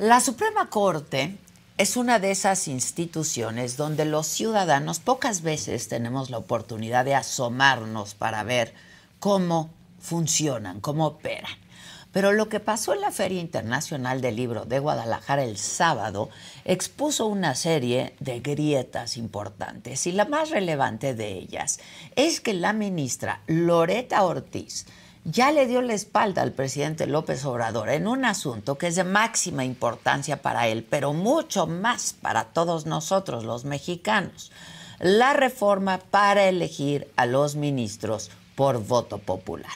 La Suprema Corte es una de esas instituciones donde los ciudadanos pocas veces tenemos la oportunidad de asomarnos para ver cómo funcionan, cómo operan. Pero lo que pasó en la Feria Internacional del Libro de Guadalajara el sábado expuso una serie de grietas importantes y la más relevante de ellas es que la ministra Loreta Ortiz ya le dio la espalda al presidente López Obrador en un asunto que es de máxima importancia para él, pero mucho más para todos nosotros los mexicanos, la reforma para elegir a los ministros por voto popular.